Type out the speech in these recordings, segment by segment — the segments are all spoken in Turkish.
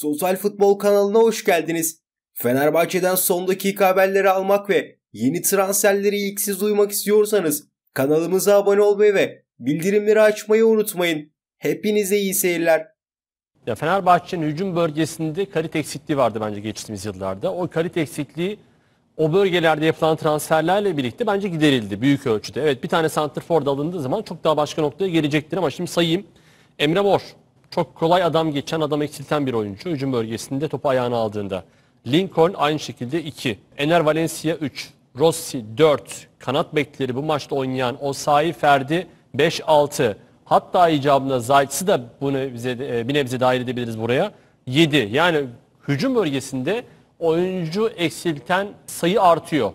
Total Futbol kanalına hoş geldiniz. Fenerbahçe'den son dakika haberleri almak ve yeni transferleri ilk siz duymak istiyorsanız kanalımıza abone olmayı ve bildirimleri açmayı unutmayın. Hepinize iyi seyirler. Ya Fenerbahçe'nin hücum bölgesinde kalite eksikliği vardı bence geçtiğimiz yıllarda. O kalite eksikliği o bölgelerde yapılan transferlerle birlikte bence giderildi büyük ölçüde. Evet bir tane santrfor alındığı zaman çok daha başka noktaya gelecektir ama şimdi sayayım. Emre Bor. Çok kolay adam geçen, adam eksilten bir oyuncu. Hücum bölgesinde topu ayağına aldığında. Lincoln aynı şekilde 2. Ener Valencia 3. Rossi 4. Kanat bekleri bu maçta oynayan Osayi Ferdi 5-6. Hatta icabına Zayt'sı da bunu bize, e, bir nebze dahil edebiliriz buraya. 7. Yani hücum bölgesinde oyuncu eksilten sayı artıyor.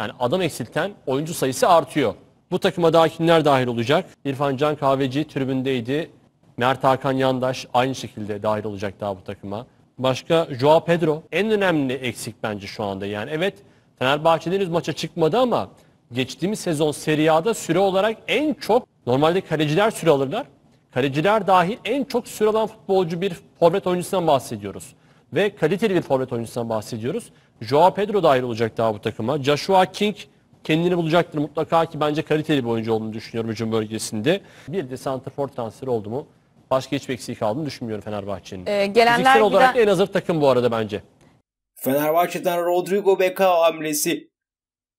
Yani adam eksilten oyuncu sayısı artıyor. Bu takıma daha kimler dahil olacak? İrfan Can Kahveci tribündeydi. Mert Hakan Yandaş aynı şekilde dahil olacak daha bu takıma. Başka Joao Pedro en önemli eksik bence şu anda. Yani evet Fenerbahçe henüz maça çıkmadı ama geçtiğimiz sezon Serie A'da süre olarak en çok normalde kaleciler süre alırlar. Kaleciler dahil en çok süre alan futbolcu bir forvet oyuncusundan bahsediyoruz. Ve kaliteli bir forvet oyuncusundan bahsediyoruz. Joao Pedro dahil olacak daha bu takıma. Joshua King kendini bulacaktır mutlaka ki bence kaliteli bir oyuncu olduğunu düşünüyorum hücum bölgesinde. Bir de Santrafor transferi oldu mu Başka hiçbir eksiği kaldığını düşünmüyorum Fenerbahçe'nin. Ee, gelenler Fiziksel olarak da en hazır takım bu arada bence. Fenerbahçe'den Rodrigo Beka hamlesi.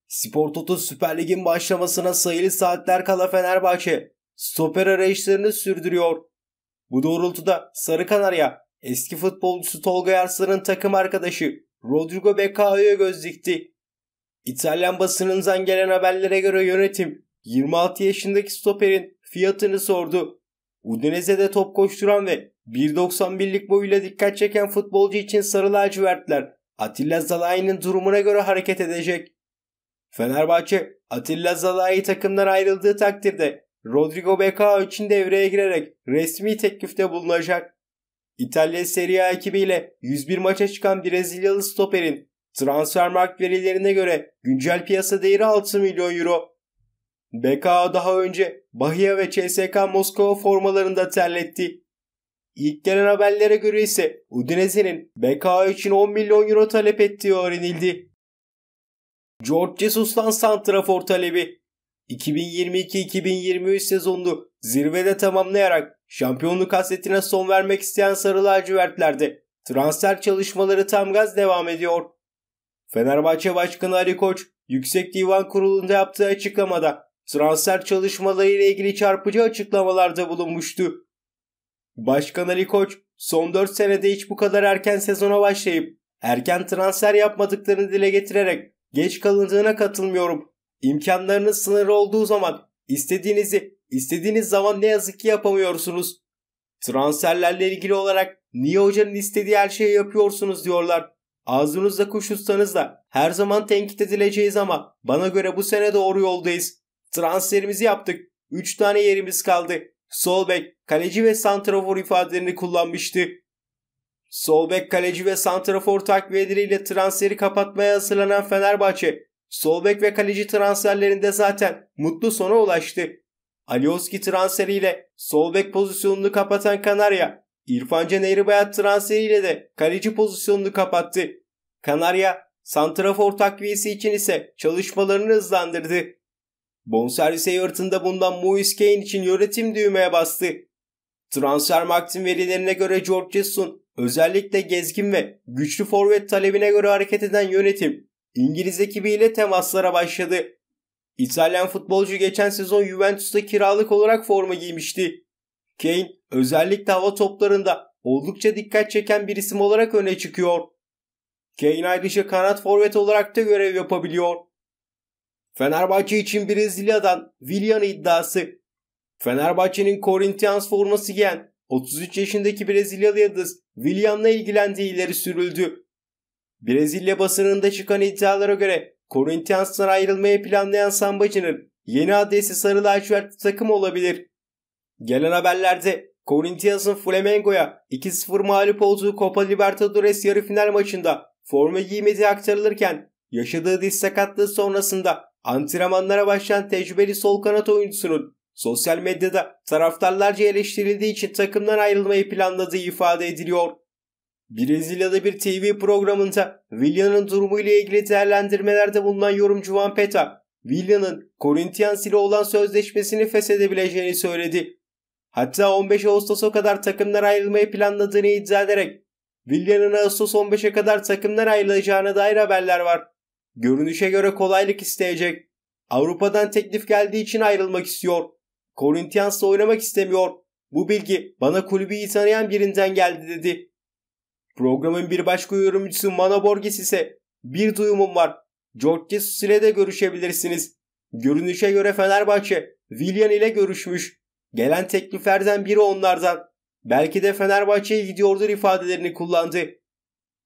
Spor Toto Süper Lig'in başlamasına sayılı saatler kala Fenerbahçe stoper arayışlarını sürdürüyor. Bu doğrultuda Sarı Kanarya eski futbolcusu Tolga Yarslan'ın takım arkadaşı Rodrigo Becao'ya göz dikti. İtalyan basınından gelen haberlere göre yönetim 26 yaşındaki stoperin fiyatını sordu. Udinese'de top koşturan ve 1.91'lik boyuyla dikkat çeken futbolcu için sarı lacivertler Atilla Zalai'nin durumuna göre hareket edecek. Fenerbahçe Atilla Zalai takımdan ayrıldığı takdirde Rodrigo Becao için devreye girerek resmi teklifte bulunacak. İtalya Serie A ekibiyle 101 maça çıkan Brezilyalı stoperin transfer mark verilerine göre güncel piyasa değeri 6 milyon euro. BKA daha önce Bahia ve CSK Moskova formalarında terletti. İlk gelen haberlere göre ise Udinese'nin BKA için 10 milyon euro talep ettiği öğrenildi. George Jesus'tan Santrafor talebi 2022-2023 sezonunu zirvede tamamlayarak şampiyonluk hasretine son vermek isteyen Sarı Lacivertler'de transfer çalışmaları tam gaz devam ediyor. Fenerbahçe Başkanı Ali Koç, Yüksek Divan Kurulu'nda yaptığı açıklamada transfer çalışmaları ile ilgili çarpıcı açıklamalarda bulunmuştu. Başkan Ali Koç son 4 senede hiç bu kadar erken sezona başlayıp erken transfer yapmadıklarını dile getirerek geç kalındığına katılmıyorum. İmkanlarınız sınırı olduğu zaman istediğinizi istediğiniz zaman ne yazık ki yapamıyorsunuz. Transferlerle ilgili olarak niye hocanın istediği her şeyi yapıyorsunuz diyorlar. Ağzınızda kuş da her zaman tenkit edileceğiz ama bana göre bu sene doğru yoldayız. Transferimizi yaptık. 3 tane yerimiz kaldı. Sol kaleci ve santrafor ifadelerini kullanmıştı. Sol kaleci ve santrafor takviyeleriyle transferi kapatmaya hazırlanan Fenerbahçe, sol ve kaleci transferlerinde zaten mutlu sona ulaştı. Alioski transferiyle sol pozisyonunu kapatan Kanarya, İrfan Can Eğribayat transferiyle de kaleci pozisyonunu kapattı. Kanarya, santrafor takviyesi için ise çalışmalarını hızlandırdı. Bonservis Everton'da bundan Moise Kane için yönetim düğmeye bastı. Transfer Markt'in verilerine göre George Jetson özellikle gezgin ve güçlü forvet talebine göre hareket eden yönetim İngiliz ekibiyle temaslara başladı. İtalyan futbolcu geçen sezon Juventus'ta kiralık olarak forma giymişti. Kane özellikle hava toplarında oldukça dikkat çeken bir isim olarak öne çıkıyor. Kane ayrıca kanat forvet olarak da görev yapabiliyor. Fenerbahçe için Brezilya'dan Willian iddiası. Fenerbahçe'nin Corinthians forması giyen 33 yaşındaki Brezilyalı yıldız Willian'la ilgilendiği ileri sürüldü. Brezilya basınında çıkan iddialara göre Corinthians'tan ayrılmayı planlayan sambacının yeni adresi Sarı Lacivert takım olabilir. Gelen haberlerde Corinthians'ın Flamengo'ya 2-0 mağlup olduğu Copa Libertadores yarı final maçında forma giymediği aktarılırken yaşadığı diz sakatlığı sonrasında Antrenmanlara başlayan tecrübeli sol kanat oyuncusunun sosyal medyada taraftarlarca eleştirildiği için takımdan ayrılmayı planladığı ifade ediliyor. Brezilya'da bir TV programında Willian'ın durumuyla ilgili değerlendirmelerde bulunan yorumcu Van Peta, Willian'ın Corinthians ile olan sözleşmesini feshedebileceğini söyledi. Hatta 15 Ağustos'a kadar takımdan ayrılmayı planladığını iddia ederek Willian'ın Ağustos 15'e kadar takımdan ayrılacağına dair haberler var. Görünüşe göre kolaylık isteyecek. Avrupa'dan teklif geldiği için ayrılmak istiyor. Corinthians'la oynamak istemiyor. Bu bilgi bana kulübü iyi tanıyan birinden geldi dedi. Programın bir başka yorumcusu Mano Borges ise bir duyumum var. George Jesus ile de görüşebilirsiniz. Görünüşe göre Fenerbahçe Willian ile görüşmüş. Gelen tekliflerden biri onlardan. Belki de Fenerbahçe'ye gidiyordur ifadelerini kullandı.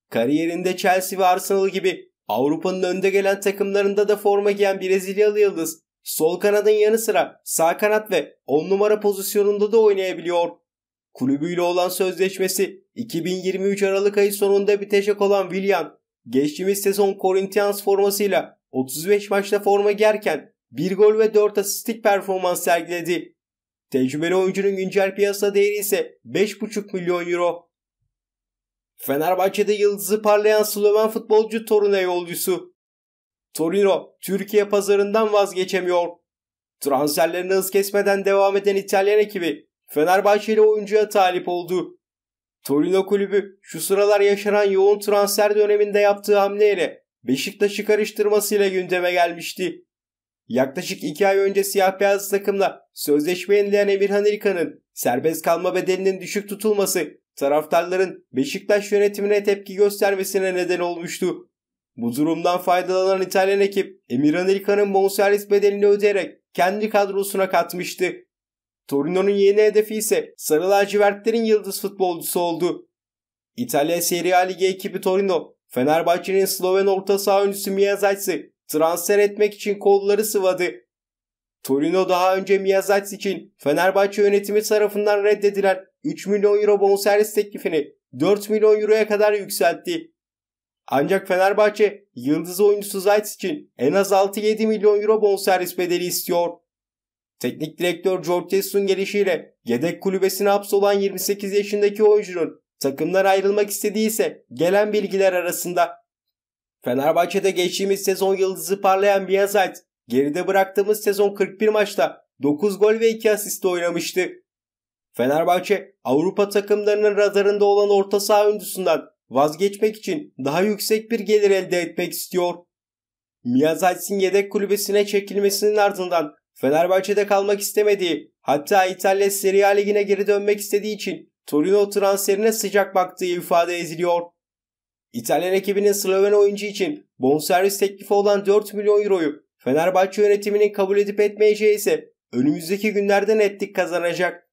Kariyerinde Chelsea ve Arsenal gibi Avrupa'nın önde gelen takımlarında da forma giyen Brezilyalı yıldız sol kanadın yanı sıra sağ kanat ve 10 numara pozisyonunda da oynayabiliyor. Kulübüyle olan sözleşmesi 2023 Aralık ayı sonunda bitecek olan Willian, geçtiğimiz sezon Corinthians formasıyla 35 maçta forma gerken 1 gol ve 4 asistlik performans sergiledi. Tecrübeli oyuncunun güncel piyasa değeri ise 5,5 milyon euro. Fenerbahçe'de yıldızı parlayan Sloven futbolcu Torino yolcusu. Torino Türkiye pazarından vazgeçemiyor. Transferlerini hız kesmeden devam eden İtalyan ekibi Fenerbahçeli oyuncuya talip oldu. Torino kulübü şu sıralar yaşanan yoğun transfer döneminde yaptığı hamleyle Beşiktaş'ı karıştırmasıyla gündeme gelmişti. Yaklaşık 2 ay önce siyah beyaz takımla sözleşme yenileyen Emirhan İlkan'ın serbest kalma bedelinin düşük tutulması taraftarların Beşiktaş yönetimine tepki göstermesine neden olmuştu. Bu durumdan faydalanan İtalyan ekip Emirhan İlkan'ın bonservis bedelini ödeyerek kendi kadrosuna katmıştı. Torino'nun yeni hedefi ise Sarı Lacivertlerin yıldız futbolcusu oldu. İtalya Serie A Ligi ekibi Torino, Fenerbahçe'nin Sloven orta saha oyuncusu Miyazaç'ı transfer etmek için kolları sıvadı. Torino daha önce Miyazaki için Fenerbahçe yönetimi tarafından reddedilen 3 milyon euro bonservis teklifini 4 milyon euroya kadar yükseltti. Ancak Fenerbahçe yıldız oyuncusu Zayt için en az 6-7 milyon euro bonservis bedeli istiyor. Teknik direktör George Jesus'un gelişiyle yedek kulübesine hapsolan 28 yaşındaki oyuncunun takımdan ayrılmak istediği ise gelen bilgiler arasında. Fenerbahçe'de geçtiğimiz sezon yıldızı parlayan Miyazayt geride bıraktığımız sezon 41 maçta 9 gol ve 2 asiste oynamıştı. Fenerbahçe Avrupa takımlarının radarında olan orta saha oyuncusundan vazgeçmek için daha yüksek bir gelir elde etmek istiyor. Miyazaki'nin yedek kulübesine çekilmesinin ardından Fenerbahçe'de kalmak istemediği hatta İtalya Serie A ligine geri dönmek istediği için Torino transferine sıcak baktığı ifade ediliyor. İtalyan ekibinin Sloven oyuncu için bonservis teklifi olan 4 milyon euroyu Fenerbahçe yönetiminin kabul edip etmeyeceği ise önümüzdeki günlerde netlik kazanacak.